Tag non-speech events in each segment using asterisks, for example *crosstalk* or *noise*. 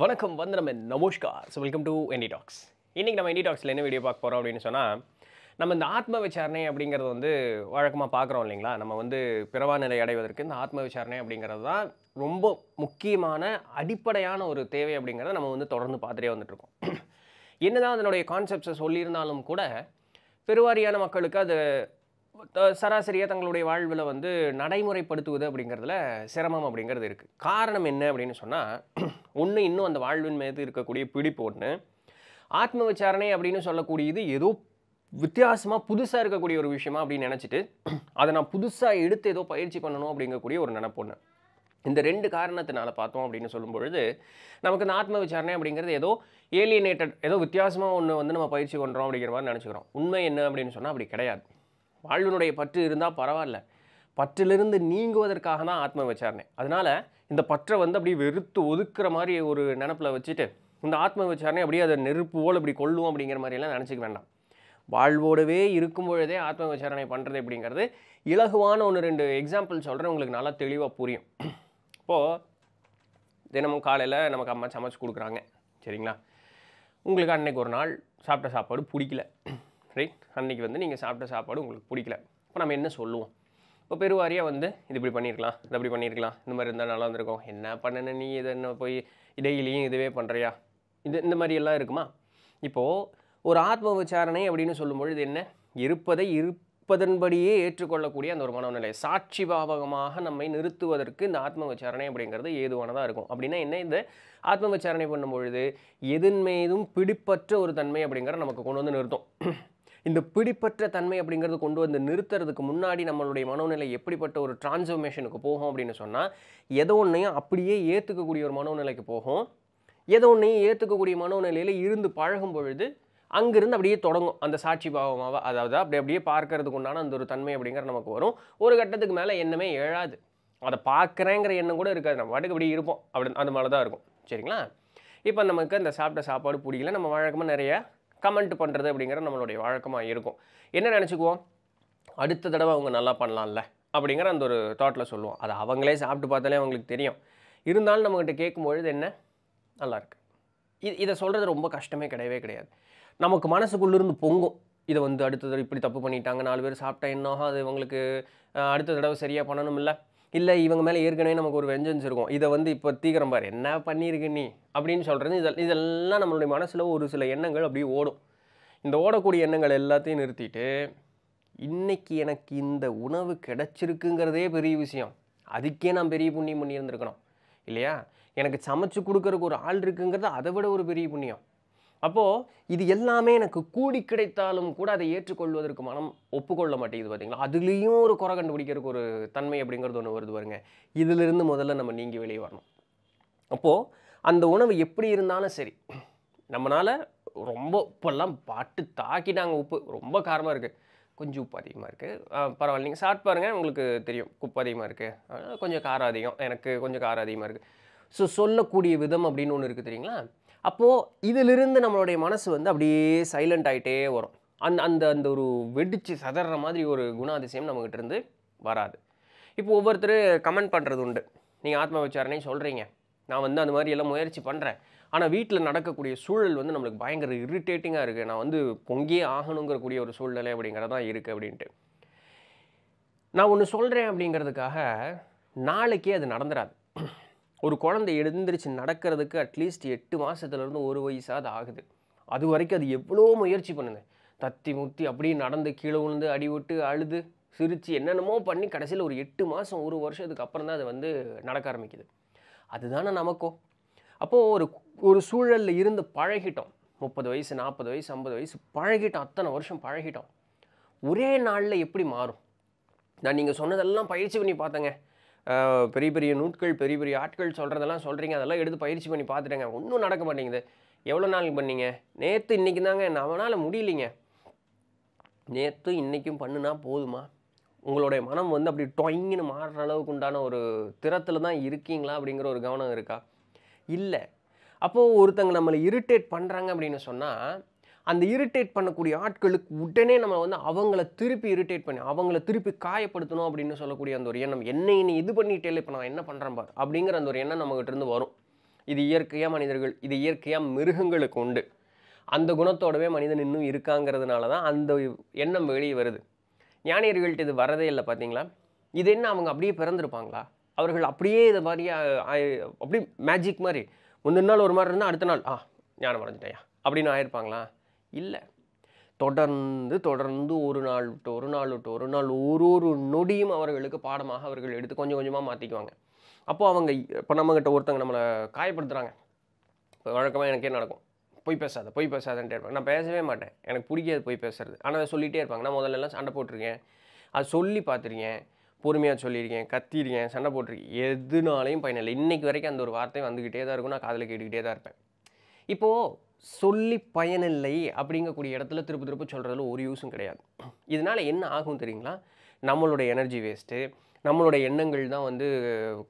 வணக்கம் வந்து நம்ம நமஸ்கார் so welcome to N T talks இன்றைக்கி நம்ம என்டி டாக்ஸில் என்ன வீடியோ பார்க்க போகிறோம் அப்படின்னு சொன்னால் நம்ம இந்த ஆத்ம விசாரணை அப்படிங்கிறது வந்து வழக்கமாக பார்க்குறோம் இல்லைங்களா நம்ம வந்து பிறவா நிலை அடைவதற்கு இந்த ஆத்ம விசாரணை அப்படிங்கிறது தான் ரொம்ப முக்கியமான அடிப்படையான ஒரு தேவை அப்படிங்கிறத நம்ம வந்து தொடர்ந்து பார்த்துட்டே வந்துட்ருக்கோம் *clears throat* என்னதான் அதனுடைய கான்செப்ட்ஸை சொல்லியிருந்தாலும் கூட பெருவாரியான மக்களுக்கு அது சராசரியாக தங்களுடைய வாழ்வில் வந்து நடைமுறைப்படுத்துவது அப்படிங்கிறதுல சிரமம் அப்படிங்கிறது இருக்குது காரணம் என்ன அப்படின்னு சொன்னால் ஒன்று இன்னும் அந்த வாழ்வின் மீது இருக்கக்கூடிய பிடிப்பு ஒன்று ஆத்ம விசாரணை அப்படின்னு சொல்லக்கூடியது ஏதோ வித்தியாசமாக புதுசாக இருக்கக்கூடிய ஒரு விஷயமா அப்படின்னு நினச்சிட்டு அதை நான் புதுசாக எடுத்து ஏதோ பயிற்சி பண்ணணும் அப்படிங்கக்கூடிய ஒரு நினப்பொண்ணு இந்த ரெண்டு காரணத்தினால பார்த்தோம் அப்படின்னு சொல்லும்பொழுது நமக்கு இந்த ஆத்ம விசாரணை அப்படிங்கிறது ஏதோ ஏலியனேட்டட் ஏதோ வித்தியாசமாக ஒன்று வந்து நம்ம பயிற்சி பண்ணுறோம் அப்படிங்கிற மாதிரி நினச்சிக்கிறோம் உண்மை என்ன அப்படின்னு சொன்னால் அப்படி கிடையாது வாழ்வினுடைய பற்று இருந்தால் பரவாயில்ல பற்றிலிருந்து நீங்குவதற்காக தான் ஆத்ம விசாரணை அதனால் இந்த பற்றை வந்து அப்படியே வெறுத்து ஒதுக்குற மாதிரி ஒரு நினப்பில் வச்சுட்டு இந்த ஆத்ம விசாரணை அப்படியே அதை நெருப்பு போல் இப்படி கொள்ளுவோம் அப்படிங்கிற மாதிரியெல்லாம் நினச்சிக்க வேண்டாம் வாழ்வோடவே இருக்கும் பொழுதே ஆத்ம விசாரணை பண்ணுறது அப்படிங்கிறது இலகுவான ஒன்று ரெண்டு எக்ஸாம்பிள் சொல்கிறேன் உங்களுக்கு நல்லா தெளிவாக புரியும் இப்போது தினமும் காலையில் நமக்கு அம்மா சமைச்சு கொடுக்குறாங்க சரிங்களா உங்களுக்கு அன்னைக்கு ஒரு நாள் சாப்பிட்ட சாப்பாடு பிடிக்கல ரைட் அன்றைக்கி வந்து நீங்கள் சாப்பிட்ட சாப்பாடு உங்களுக்கு பிடிக்கல இப்போ நம்ம என்ன சொல்லுவோம் இப்போ பெருவாரியாக வந்து இது இப்படி பண்ணியிருக்கலாம் இது அப்படி பண்ணியிருக்கலாம் இந்த மாதிரி இருந்தால் நல்லா இருந்திருக்கும் என்ன பண்ணணும் நீ இதை என்ன போய் டெய்லியும் இதுவே பண்ணுறியா இது இந்த மாதிரி எல்லாம் இருக்குமா இப்போது ஒரு ஆத்ம விசாரணை அப்படின்னு சொல்லும்பொழுது என்ன இருப்பதை இருப்பதன்படியே ஏற்றுக்கொள்ளக்கூடிய அந்த ஒரு மனநிலை சாட்சி பாவகமாக நம்மை நிறுத்துவதற்கு இந்த ஆத்ம விசாரணை அப்படிங்கிறது ஏதுவானதாக இருக்கும் அப்படின்னா என்ன இந்த ஆத்ம விசாரணை பண்ணும்பொழுது எதன் பிடிப்பற்ற ஒரு தன்மை அப்படிங்கிற நமக்கு கொண்டு வந்து நிறுத்தும் இந்த பிடிப்பற்ற தன்மை அப்படிங்கிறது கொண்டு வந்து நிறுத்துறதுக்கு முன்னாடி நம்மளுடைய மனோநிலை எப்படிப்பட்ட ஒரு டிரான்ஸ்ஃபர்மேஷனுக்கு போகும் அப்படின்னு சொன்னால் எதோ ஒன்றையும் அப்படியே ஏற்றுக்கக்கூடிய ஒரு மனோநிலைக்கு போகும் எதோ ஒன்றையும் ஏற்றுக்கக்கூடிய மனோநிலையில் இருந்து பழகும் பொழுது அங்கிருந்து அப்படியே தொடங்கும் அந்த சாட்சி பாவமாக அதாவது அப்படி அப்படியே பார்க்கறதுக்கு உண்டான அந்த ஒரு தன்மை அப்படிங்கிற நமக்கு வரும் ஒரு கட்டத்துக்கு மேலே எண்ணமே எழாது அதை பார்க்குறேங்கிற எண்ணம் கூட இருக்காது நம்ம வாட்டுக்கு அப்படியே இருப்போம் அப்படி அந்த மாதிரி தான் இருக்கும் சரிங்களா இப்போ நமக்கு அந்த சாப்பிட்ட சாப்பாடு பிடிக்கல நம்ம வழக்கமாக நிறையா கமெண்ட் பண்ணுறது அப்படிங்கிற நம்மளுடைய வழக்கமாக இருக்கும் என்ன நினச்சிக்குவோம் அடுத்த தடவை அவங்க நல்லா பண்ணலாம்ல அப்படிங்கிற அந்த ஒரு தாட்டில் சொல்லுவோம் அதை அவங்களே சாப்பிட்டு பார்த்தாலே அவங்களுக்கு தெரியும் இருந்தாலும் நம்மக்கிட்ட கேட்கும்பொழுது என்ன நல்லாயிருக்கு இது இதை சொல்கிறது ரொம்ப கஷ்டமே கிடையவே கிடையாது நமக்கு மனசுக்குள்ளிருந்து பொங்கும் இதை வந்து அடுத்த தடவை இப்படி தப்பு பண்ணிட்டாங்க நாலு பேர் சாப்பிட்டா என்னோம் அது இவங்களுக்கு அடுத்த தடவை சரியாக பண்ணணும் இல்லை இல்லை இவங்க மேலே ஏற்கனவே நமக்கு ஒரு வெஞ்சன்ஸ் இருக்கும் இதை வந்து இப்போ தீக்கிரம் பாரு என்ன பண்ணியிருக்கு நீ அப்படின்னு சொல்கிறது இதெல்லாம் இதெல்லாம் நம்மளுடைய மனசில் ஒரு சில எண்ணங்கள் அப்படியே ஓடும் இந்த ஓடக்கூடிய எண்ணங்கள் எல்லாத்தையும் நிறுத்திட்டு இன்றைக்கி எனக்கு இந்த உணவு கிடச்சிருக்குங்கிறதே பெரிய விஷயம் அதுக்கே நான் பெரிய புண்ணியம் பண்ணியிருந்துருக்கணும் இல்லையா எனக்கு சமைச்சு கொடுக்குறதுக்கு ஒரு ஆள் இருக்குங்கிறது அதை விட ஒரு பெரிய புண்ணியம் அப்போது இது எல்லாமே எனக்கு கூடி கிடைத்தாலும் கூட அதை ஏற்றுக்கொள்வதற்கு மனம் ஒப்புக்கொள்ள மாட்டேங்குது பார்த்தீங்களா அதுலேயும் ஒரு குறை கண்டுபிடிக்கிறதுக்கு ஒரு தன்மை அப்படிங்கிறது ஒன்று வருது பாருங்க இதிலிருந்து முதல்ல நம்ம நீங்கள் வெளியே வரணும் அப்போது அந்த உணவு எப்படி இருந்தாலும் சரி நம்மளால் ரொம்ப இப்போல்லாம் பாட்டு தாக்கிட்டாங்க உப்பு ரொம்ப காரமாக இருக்குது கொஞ்சம் உப்பு அதிகமாக இருக்குது பரவாயில்ல நீங்கள் சாப்பிட்டு பாருங்கள் உங்களுக்கு தெரியும் உப்பு அதிகமாக இருக்குது அதனால் கொஞ்சம் காரம் அதிகம் எனக்கு கொஞ்சம் காரம் அதிகமாக இருக்குது ஸோ சொல்லக்கூடிய விதம் அப்படின்னு ஒன்று இருக்குது தெரியுங்களா அப்போது இதிலிருந்து நம்மளுடைய மனசு வந்து அப்படியே சைலண்ட் ஆகிட்டே வரும் அந்த அந்த அந்த ஒரு வெடித்து சதற மாதிரி ஒரு குணாதிசயம் நம்மகிட்ட இருந்து வராது இப்போ ஒவ்வொருத்தர் கமெண்ட் பண்ணுறது உண்டு நீங்கள் ஆத்ம விசாரணையும் சொல்கிறீங்க நான் வந்து அந்த மாதிரி எல்லாம் முயற்சி பண்ணுறேன் ஆனால் வீட்டில் நடக்கக்கூடிய சூழல் வந்து நம்மளுக்கு பயங்கர இரிட்டேட்டிங்காக இருக்குது நான் வந்து பொங்கியே ஆகணுங்கிறக்கூடிய ஒரு சூழ்நிலை அப்படிங்கிறதான் இருக்குது அப்படின்ட்டு நான் ஒன்று சொல்கிறேன் அப்படிங்கிறதுக்காக நாளைக்கே அது நடந்துடாது ஒரு குழந்தை எழுந்திரிச்சு நடக்கிறதுக்கு அட்லீஸ்ட் எட்டு மாதத்துலேருந்து ஒரு வயசாவது ஆகுது அது வரைக்கும் அது எவ்வளோ முயற்சி பண்ணுது தத்தி முத்தி அப்படியே நடந்து கீழே விழுந்து அடிவிட்டு அழுது சிரித்து என்னென்னமோ பண்ணி கடைசியில் ஒரு எட்டு மாதம் ஒரு வருஷத்துக்கு அப்புறம் தான் அது வந்து நடக்க ஆரம்பிக்குது அதுதானே நமக்கும் அப்போது ஒரு ஒரு சூழலில் இருந்து பழகிட்டோம் முப்பது வயசு நாற்பது வயசு ஐம்பது வயசு பழகிட்டோம் அத்தனை வருஷம் பழகிட்டோம் ஒரே நாளில் எப்படி மாறும் நான் நீங்கள் சொன்னதெல்லாம் பயிற்சி பண்ணி பார்த்தேங்க பெரிய பெரிய நூட்கள் பெரிய பெரிய ஆட்கள் சொல்கிறதெல்லாம் சொல்கிறீங்க அதெல்லாம் எடுத்து பயிற்சி பண்ணி பார்த்துட்டேங்க ஒன்றும் நடக்க மாட்டேங்குது எவ்வளோ நாள் பண்ணீங்க நேற்று இன்றைக்கி தாங்க நம்மளால் முடியலைங்க நேற்று இன்றைக்கும் பண்ணுனா போதுமா உங்களுடைய மனம் வந்து அப்படி டொயின்னு மாறுற அளவுக்கு உண்டான ஒரு திறத்தில் தான் இருக்கீங்களா அப்படிங்கிற ஒரு கவனம் இருக்கா இல்லை அப்போது ஒருத்தங்க நம்மளை இரிட்டேட் பண்ணுறாங்க அப்படின்னு சொன்னால் அந்த இரிட்டேட் பண்ணக்கூடிய ஆட்களுக்கு உடனே நம்ம வந்து அவங்கள திருப்பி இரிட்டேட் பண்ணி அவங்கள திருப்பி காயப்படுத்தணும் அப்படின்னு சொல்லக்கூடிய அந்த ஒரு எண்ணம் என்னை நீ இது பண்ணிட்டே இப்போ நான் என்ன பண்ணுறேன் பார் அப்படிங்கிற அந்த ஒரு எண்ணம் நம்மகிட்ட இருந்து வரும் இது இயற்கையாக மனிதர்கள் இது இயற்கையாக மிருகங்களுக்கு உண்டு அந்த குணத்தோடவே மனிதன் இன்னும் இருக்காங்கிறதுனால தான் அந்த எண்ணம் வெளியே வருது ஞானியர்கள்ட்ட இது வரதே இல்லை பார்த்தீங்களா இது என்ன அவங்க அப்படியே பிறந்திருப்பாங்களா அவர்கள் அப்படியே இதை மாதிரியாக அப்படியே மேஜிக் மாதிரி முந்தின நாள் ஒரு மாதிரி இருந்தால் அடுத்த நாள் ஆ ஞானம் வரைஞ்சிட்டேயா அப்படின்னு ஆயிருப்பாங்களா இல்லை தொடர்ந்து தொடர்ந்து ஒரு நாள் விட்டு ஒரு நாள் விட்டு ஒரு நாள் ஒரு ஒரு நொடியும் அவர்களுக்கு பாடமாக அவர்கள் எடுத்து கொஞ்சம் கொஞ்சமாக மாற்றிக்குவாங்க அப்போது அவங்க இப்போ நம்மக்கிட்ட ஒருத்தங்க நம்மளை காயப்படுத்துகிறாங்க இப்போ வழக்கமாக எனக்கே நடக்கும் பொய் பேசாத பொய் பேசாதன்ட்டே இருப்பாங்க நான் பேசவே மாட்டேன் எனக்கு பிடிக்காது பொய் பேசுறது ஆனால் சொல்லிகிட்டே இருப்பாங்க நான் முதல்லலாம் சண்டை போட்டிருக்கேன் அது சொல்லி பார்த்துருக்கேன் பொறுமையாக சொல்லியிருக்கேன் கத்திருக்கேன் சண்டை போட்டிருக்கேன் எதுனாலையும் பயனில்லை இன்றைக்கு வரைக்கும் அந்த ஒரு வார்த்தை வந்துக்கிட்டே தான் இருக்கும் நான் காதில் கேட்டுக்கிட்டே தான் இருப்பேன் இப்போது சொல்லி பயனில்லை அப்படிங்கக்கூடிய இடத்துல திருப்பி திருப்பி சொல்கிறதுல ஒரு யூஸும் கிடையாது இதனால் என்ன ஆகும் தெரியுங்களா நம்மளுடைய எனர்ஜி வேஸ்ட்டு நம்மளுடைய எண்ணங்கள் தான் வந்து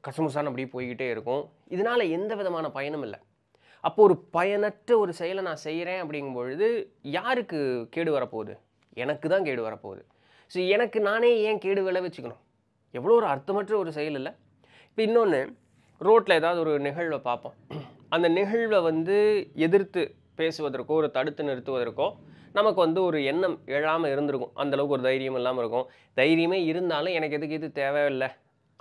கசமுசான அப்படியே போய்கிட்டே இருக்கும் இதனால் எந்த விதமான பயனும் இல்லை அப்போது ஒரு பயனற்ற ஒரு செயலை நான் செய்கிறேன் அப்படிங்கும்பொழுது யாருக்கு கேடு வரப்போகுது எனக்கு தான் கேடு வரப்போகுது ஸோ எனக்கு நானே ஏன் கேடு விளை வச்சுக்கணும் எவ்வளோ ஒரு அர்த்தமற்ற ஒரு செயல் இல்லை இப்போ இன்னொன்று ரோட்டில் ஏதாவது ஒரு நிகழ்வை பார்ப்போம் அந்த நிகழ்வை வந்து எதிர்த்து பேசுவதற்கோ ஒரு தடுத்து நிறுத்துவதற்கோ நமக்கு வந்து ஒரு எண்ணம் எழாமல் இருந்திருக்கும் அந்தளவுக்கு ஒரு தைரியம் இல்லாமல் இருக்கும் தைரியமே இருந்தாலும் எனக்கு எதுக்கு இது தேவையில்லை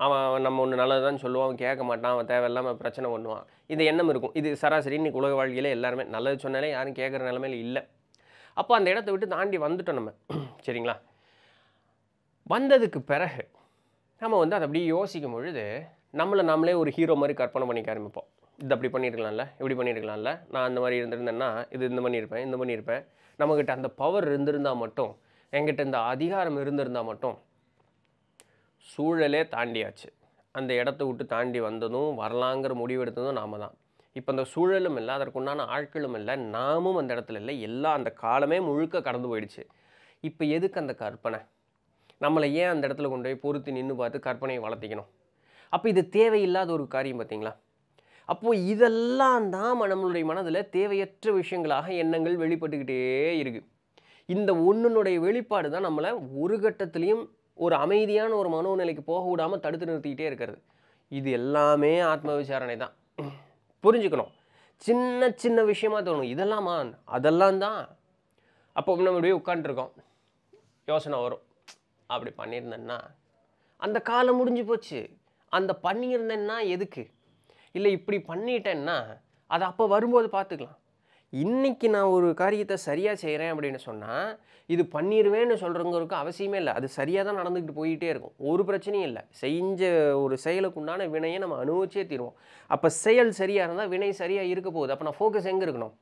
அவன் நம்ம ஒன்று நல்லதுதான் சொல்லுவான் அவன் கேட்க மாட்டான் அவன் தேவையில்லாமல் பிரச்சனை பண்ணுவான் இந்த எண்ணம் இருக்கும் இது சராசரி இன்றைக்கி உலக வாழ்க்கையில் எல்லாருமே நல்லது சொன்னாலே யாரும் கேட்குற நிலமையில இல்லை அப்போ அந்த இடத்த விட்டு தாண்டி வந்துட்டோம் நம்ம *clears throat* சரிங்களா வந்ததுக்கு பிறகு நம்ம வந்து அதை அப்படியே யோசிக்கும் பொழுது நம்மளை நம்மளே ஒரு ஹீரோ மாதிரி கற்பனை பண்ணிக்க ஆரம்பிப்போம் இது அப்படி பண்ணியிருக்கலாம்ல இப்படி பண்ணியிருக்கலாம்ல நான் அந்த மாதிரி இருந்திருந்தேன்னா இது இந்த பண்ணியிருப்பேன் இந்த பண்ணியிருப்பேன் நம்மக்கிட்ட அந்த பவர் இருந்திருந்தால் மட்டும் என்கிட்ட இந்த அதிகாரம் இருந்திருந்தால் மட்டும் சூழலே தாண்டியாச்சு அந்த இடத்த விட்டு தாண்டி வந்ததும் வரலாங்கிற முடிவு எடுத்ததும் நாம தான் இப்போ அந்த சூழலும் இல்லை அதற்குண்டான ஆட்களும் இல்லை நாமும் அந்த இடத்துல இல்லை எல்லா அந்த காலமே முழுக்க கடந்து போயிடுச்சு இப்போ எதுக்கு அந்த கற்பனை நம்மளை ஏன் அந்த இடத்துல கொண்டு போய் பொறுத்து நின்று பார்த்து கற்பனையை வளர்த்திக்கணும் அப்போ இது தேவையில்லாத ஒரு காரியம் பார்த்தீங்களா அப்போது இதெல்லாம் தான் நம்மளுடைய மனதில் தேவையற்ற விஷயங்களாக எண்ணங்கள் வெளிப்பட்டுக்கிட்டே இருக்குது இந்த ஒன்றுனுடைய வெளிப்பாடு தான் நம்மளை ஒரு கட்டத்துலேயும் ஒரு அமைதியான ஒரு மனோநிலைக்கு போக விடாமல் தடுத்து நிறுத்திக்கிட்டே இருக்கிறது இது எல்லாமே ஆத்ம விசாரணை தான் புரிஞ்சுக்கணும் சின்ன சின்ன விஷயமாக தோணும் இதெல்லாமா அதெல்லாம் தான் அப்போ நம்ம இப்படியே உட்காந்துருக்கோம் யோசனை வரும் அப்படி பண்ணியிருந்தேன்னா அந்த காலம் முடிஞ்சு போச்சு அந்த பண்ணியிருந்தேன்னா எதுக்கு இல்லை இப்படி பண்ணிட்டேன்னா அதை அப்போ வரும்போது பார்த்துக்கலாம் இன்றைக்கி நான் ஒரு காரியத்தை சரியாக செய்கிறேன் அப்படின்னு சொன்னால் இது பண்ணிடுவேன்னு சொல்கிறவங்களுக்கு அவசியமே இல்லை அது சரியாக தான் நடந்துக்கிட்டு போயிட்டே இருக்கும் ஒரு பிரச்சனையும் இல்லை செஞ்ச ஒரு செயலுக்கு உண்டான வினையை நம்ம அனுபவிச்சே தீருவோம் அப்போ செயல் சரியாக இருந்தால் வினை சரியாக இருக்க போகுது அப்போ நான் ஃபோக்கஸ் எங்கே இருக்கணும்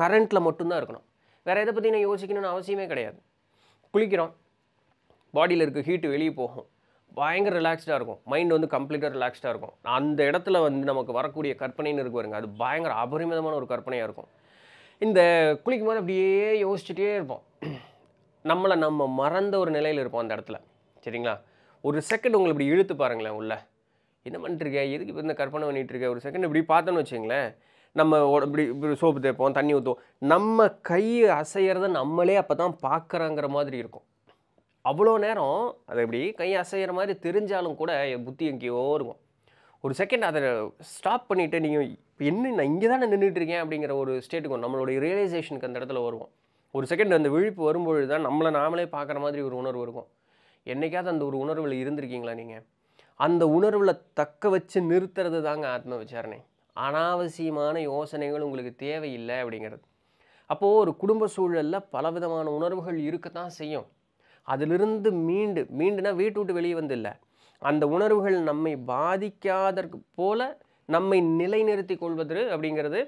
கரண்ட்டில் மட்டும்தான் இருக்கணும் வேறு எதை பற்றி நான் யோசிக்கணும்னு அவசியமே கிடையாது குளிக்கிறோம் பாடியில் இருக்க ஹீட்டு வெளியே போகும் பயங்கர ரிலாக்ஸ்டாக இருக்கும் மைண்ட் வந்து கம்ப்ளீட்டாக ரிலாக்ஸ்டாக இருக்கும் அந்த இடத்துல வந்து நமக்கு வரக்கூடிய கற்பனைன்னு இருக்கு பாருங்க அது பயங்கர அபரிமிதமான ஒரு கற்பனையாக இருக்கும் இந்த குளிக்கும் போது அப்படியே யோசிச்சுட்டே இருப்போம் நம்மளை நம்ம மறந்த ஒரு நிலையில் இருப்போம் அந்த இடத்துல சரிங்களா ஒரு செகண்ட் உங்களை இப்படி இழுத்து பாருங்களேன் உள்ள என்ன பண்ணிட்டுருக்கேன் எதுக்கு இப்போ இந்த கற்பனை பண்ணிகிட்ருக்க ஒரு செகண்ட் இப்படி பார்த்தோன்னு வச்சுங்களேன் நம்ம இப்படி இப்படி சோப்பு தேய்ப்போம் தண்ணி ஊற்றுவோம் நம்ம கை அசையிறத நம்மளே அப்போ தான் பார்க்குறாங்கிற மாதிரி இருக்கும் அவ்வளோ நேரம் அது எப்படி கை அசைகிற மாதிரி தெரிஞ்சாலும் கூட என் புத்தி எங்கேயோ இருக்கும் ஒரு செகண்ட் அதை ஸ்டாப் பண்ணிவிட்டு நீங்கள் இப்போ என்ன நான் இங்கே தானே நின்றுட்டுருக்கேன் அப்படிங்கிற ஒரு ஸ்டேட்டுக்கு நம்மளுடைய ரியலைசேஷனுக்கு அந்த இடத்துல வருவோம் ஒரு செகண்ட் அந்த விழிப்பு வரும்பொழுது தான் நம்மளை நாமளே பார்க்குற மாதிரி ஒரு உணர்வு இருக்கும் என்றைக்காவது அந்த ஒரு உணர்வில் இருந்திருக்கீங்களா நீங்கள் அந்த உணர்வில் தக்க வச்சு நிறுத்துறது தாங்க ஆத்ம விசாரணை அனாவசியமான யோசனைகள் உங்களுக்கு தேவையில்லை அப்படிங்கிறது அப்போது ஒரு குடும்ப சூழலில் பலவிதமான உணர்வுகள் இருக்கத்தான் செய்யும் அதிலிருந்து மீண்டு மீண்டுனா வீட்டு விட்டு வெளியே வந்து இல்லை அந்த உணர்வுகள் நம்மை பாதிக்காதற்கு போல நம்மை நிலைநிறுத்தி கொள்வது அப்படிங்கிறது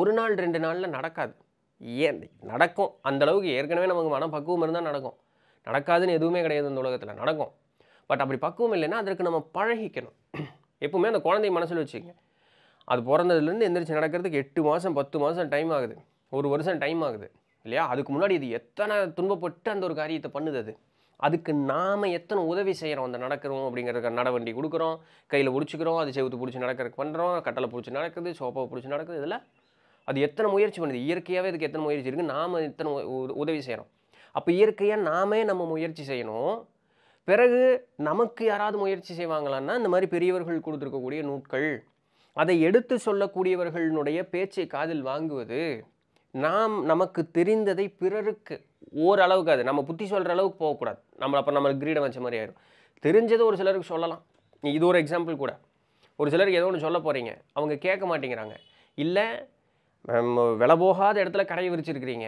ஒரு நாள் ரெண்டு நாளில் நடக்காது ஏன் நடக்கும் அந்தளவுக்கு ஏற்கனவே நமக்கு மன பக்குவம் இருந்தால் நடக்கும் நடக்காதுன்னு எதுவுமே கிடையாது இந்த உலகத்தில் நடக்கும் பட் அப்படி பக்குவம் இல்லைன்னா அதற்கு நம்ம பழகிக்கணும் எப்பவுமே அந்த குழந்தைய மனசில் வச்சுக்கோங்க அது பிறந்ததுலேருந்து எந்திரிச்சு நடக்கிறதுக்கு எட்டு மாதம் பத்து மாதம் டைம் ஆகுது ஒரு வருஷம் டைம் ஆகுது இல்லையா அதுக்கு முன்னாடி இது எத்தனை துன்பப்பட்டு அந்த ஒரு காரியத்தை பண்ணுது அது அதுக்கு நாம் எத்தனை உதவி செய்கிறோம் அந்த நடக்கிறோம் அப்படிங்கிறதுக்கு நடவண்டி கொடுக்குறோம் கையில் பிடிச்சிக்கிறோம் அது செவுத்து பிடிச்சி நடக்கிறதுக்கு பண்ணுறோம் கட்டளை பிடிச்சி நடக்குது சோப்பாவை பிடிச்சி நடக்குது இதில் அது எத்தனை முயற்சி பண்ணுது இயற்கையாகவே இதுக்கு எத்தனை முயற்சி இருக்குது நாம் எத்தனை உதவி செய்கிறோம் அப்போ இயற்கையாக நாமே நம்ம முயற்சி செய்யணும் பிறகு நமக்கு யாராவது முயற்சி செய்வாங்களான்னா இந்த மாதிரி பெரியவர்கள் கொடுத்துருக்கக்கூடிய நூட்கள் அதை எடுத்து சொல்லக்கூடியவர்களுடைய பேச்சை காதில் வாங்குவது நாம் நமக்கு தெரிந்ததை பிறருக்கு ஓரளவுக்கு அது நம்ம புத்தி சொல்கிற அளவுக்கு போகக்கூடாது நம்ம அப்போ நம்மளுக்கு கிரீடம் வச்ச மாதிரி ஆயிடும் தெரிஞ்சதை ஒரு சிலருக்கு சொல்லலாம் இது ஒரு எக்ஸாம்பிள் கூட ஒரு சிலருக்கு ஏதோ ஒன்று சொல்ல போகிறீங்க அவங்க கேட்க மாட்டேங்கிறாங்க இல்லை விலை போகாத இடத்துல கடை விரிச்சிருக்கிறீங்க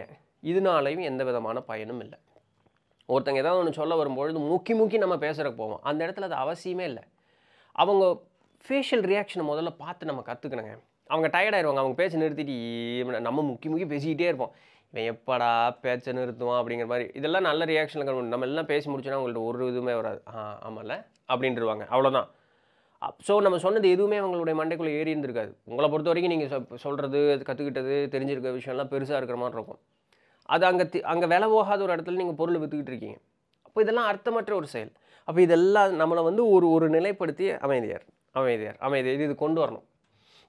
இதனாலையும் எந்த விதமான பயனும் இல்லை ஒருத்தங்க ஏதாவது ஒன்று சொல்ல வரும்பொழுது மூக்கி மூக்கி நம்ம பேசுகிறக்கு போவோம் அந்த இடத்துல அது அவசியமே இல்லை அவங்க ஃபேஷியல் ரியாக்ஷனை முதல்ல பார்த்து நம்ம கற்றுக்கணுங்க அவங்க டயர்டாயிருவாங்க அவங்க பேச்சை நிறுத்திட்டு நம்ம முக்கி முக்கி பேசிக்கிட்டே இருப்போம் இவன் எப்படா பேச்சை நிறுத்துவான் அப்படிங்கிற மாதிரி இதெல்லாம் நல்ல ரியாக்ஷனில் கண்டு நம்ம எல்லாம் பேசி முடிச்சோன்னா அவங்கள்ட்ட ஒரு இதுவுமே வராது ஆ ஆமாம்ல அப்படின்ட்டுருவாங்க அவ்வளோதான் ஸோ நம்ம சொன்னது எதுவுமே அவங்களுடைய மண்டைக்குள்ளே ஏறி இருந்திருக்காது உங்களை பொறுத்த வரைக்கும் நீங்கள் சொல்கிறது கற்றுக்கிட்டது தெரிஞ்சிருக்க விஷயம்லாம் பெருசாக இருக்கிற மாதிரி இருக்கும் அது அங்கே அங்கே விலை போகாத ஒரு இடத்துல நீங்கள் பொருள் விற்றுக்கிட்டு இருக்கீங்க அப்போ இதெல்லாம் அர்த்தமற்ற ஒரு செயல் அப்போ இதெல்லாம் நம்மளை வந்து ஒரு ஒரு நிலைப்படுத்தி அமைதியார் அமைதியார் அமைதியார் இது கொண்டு வரணும்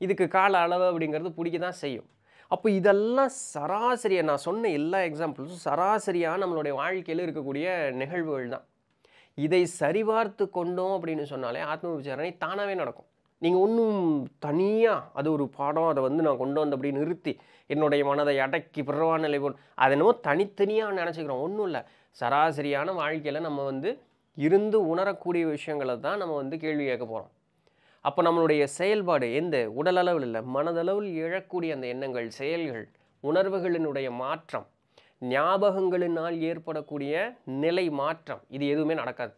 இதுக்கு கால அளவு அப்படிங்கிறது பிடிக்க தான் செய்யும் அப்போ இதெல்லாம் சராசரியாக நான் சொன்ன எல்லா எக்ஸாம்பிள்ஸும் சராசரியாக நம்மளுடைய வாழ்க்கையில் இருக்கக்கூடிய நிகழ்வுகள் தான் இதை சரிபார்த்து கொண்டோம் அப்படின்னு சொன்னாலே ஆத்ம விசாரணை தானாகவே நடக்கும் நீங்கள் ஒன்றும் தனியாக அது ஒரு பாடம் அதை வந்து நான் கொண்டு வந்த அப்படின்னு நிறுத்தி என்னுடைய மனதை அடக்கி பிறவான நிலை போன் அது என்னமோ தனித்தனியாக நினச்சிக்கிறோம் ஒன்றும் இல்லை சராசரியான வாழ்க்கையில் நம்ம வந்து இருந்து உணரக்கூடிய விஷயங்களை தான் நம்ம வந்து கேள்வி கேட்க போகிறோம் அப்போ நம்மளுடைய செயல்பாடு எந்த உடலளவில் இல்லை மனதளவில் இழக்கூடிய அந்த எண்ணங்கள் செயல்கள் உணர்வுகளினுடைய மாற்றம் ஞாபகங்களினால் ஏற்படக்கூடிய நிலை மாற்றம் இது எதுவுமே நடக்காது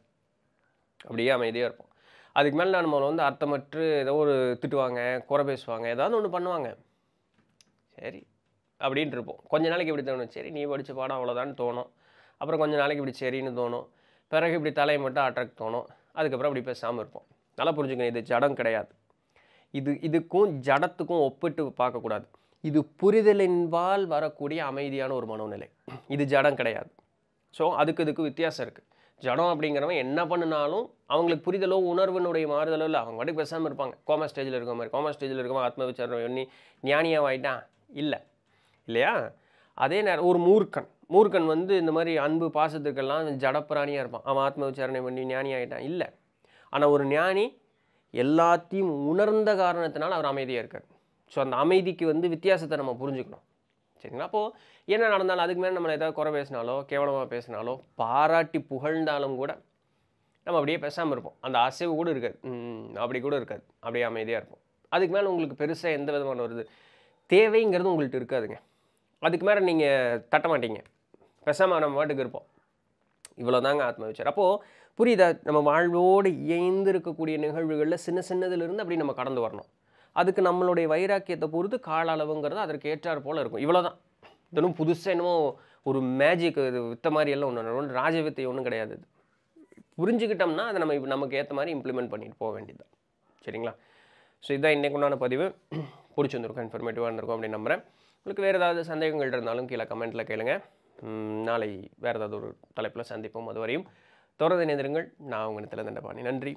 அப்படியே அமைதியாக இருப்போம் அதுக்கு மேலே நான் நம்மளை வந்து அர்த்தமற்று ஏதோ ஒரு திட்டுவாங்க குறை பேசுவாங்க ஏதாவது ஒன்று பண்ணுவாங்க சரி அப்படின்ட்டு இருப்போம் கொஞ்ச நாளைக்கு இப்படி தோணும் சரி நீ படித்த பாடம் அவ்வளோதான்னு தோணும் அப்புறம் கொஞ்ச நாளைக்கு இப்படி சரின்னு தோணும் பிறகு இப்படி தலையை மட்டும் அட்ராக்ட் தோணும் அதுக்கப்புறம் அப்படி பேசாமல் இருப்போம் நல்லா புரிஞ்சுக்கணும் இது ஜடம் கிடையாது இது இதுக்கும் ஜடத்துக்கும் ஒப்பிட்டு பார்க்கக்கூடாது இது புரிதலின்பால் வரக்கூடிய அமைதியான ஒரு மனோநிலை இது ஜடம் கிடையாது ஸோ அதுக்கு இதுக்கு வித்தியாசம் இருக்குது ஜடம் அப்படிங்கிறவன் என்ன பண்ணினாலும் அவங்களுக்கு புரிதலோ உணர்வினுடைய மாறுதலோ இல்லை அவங்க மட்டும் பேசாமல் இருப்பாங்க கோமா ஸ்டேஜில் இருக்க மாதிரி கோமா ஸ்டேஜில் இருக்கவன் ஆத்ம விசாரம் எண்ணி ஞானியாக ஆகிட்டான் இல்லை இல்லையா அதே நேரம் ஒரு மூர்க்கன் மூர்க்கன் வந்து இந்த மாதிரி அன்பு பாசத்துக்கெல்லாம் ஜடப்பிராணியாக இருப்பான் அவன் ஆத்ம விசாரணை பண்ணி ஞானி ஆகிட்டான் இல்லை ஆனால் ஒரு ஞானி எல்லாத்தையும் உணர்ந்த காரணத்தினால் அவர் அமைதியாக இருக்கார் ஸோ அந்த அமைதிக்கு வந்து வித்தியாசத்தை நம்ம புரிஞ்சுக்கணும் சரிங்களா அப்போது என்ன நடந்தாலும் அதுக்கு மேலே நம்மளை ஏதாவது குறை பேசினாலோ கேவலமாக பேசினாலோ பாராட்டி புகழ்ந்தாலும் கூட நம்ம அப்படியே பேசாமல் இருப்போம் அந்த அசைவு கூட இருக்காது அப்படி கூட இருக்காது அப்படியே அமைதியாக இருப்போம் அதுக்கு மேலே உங்களுக்கு பெருசாக எந்த விதமான வருது தேவைங்கிறது உங்கள்கிட்ட இருக்காதுங்க அதுக்கு மேலே நீங்கள் தட்ட மாட்டீங்க பேசாமல் நம்ம பாட்டுக்கு இருப்போம் இவ்வளோ தாங்க ஆத்ம அப்போது புரியுதா நம்ம வாழ்வோடு இயைந்து இருக்கக்கூடிய நிகழ்வுகளில் சின்ன சின்னதுலேருந்து அப்படி நம்ம கடந்து வரணும் அதுக்கு நம்மளுடைய வைராக்கியத்தை பொறுத்து கால அளவுங்கிறது அதற்கு ஏற்றாறு போல் இருக்கும் இவ்வளோ தான் தினம் புதுசாக என்னமோ ஒரு மேஜிக் இது வித்த மாதிரி எல்லாம் ஒன்று ஒன்று ராஜவித்தை ஒன்றும் கிடையாது இது புரிஞ்சுக்கிட்டோம்னா அதை நம்ம இப்போ நமக்கு ஏற்ற மாதிரி இம்ப்ளிமெண்ட் பண்ணிட்டு போக வேண்டியதுதான் சரிங்களா ஸோ இதுதான் இன்றைக்கு உண்டான பதிவு பிடிச்சிருந்துருக்கும் இன்ஃபர்மேட்டிவாக இருந்திருக்கும் அப்படின்னு நம்புகிறேன் உங்களுக்கு வேறு ஏதாவது சந்தேகங்கள் இருந்தாலும் கீழே கமெண்ட்டில் கேளுங்கள் நாளை வேறு ஏதாவது ஒரு தலைப்பில் சந்திப்போம் அதுவரையும் தொடர்ந்து இணைந்திருங்கள் நான் உங்கள் இடத்துல தண்டபாணி நன்றி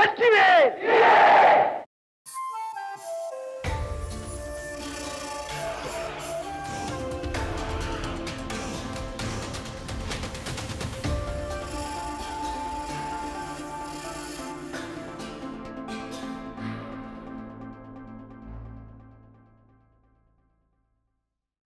வணக்கம்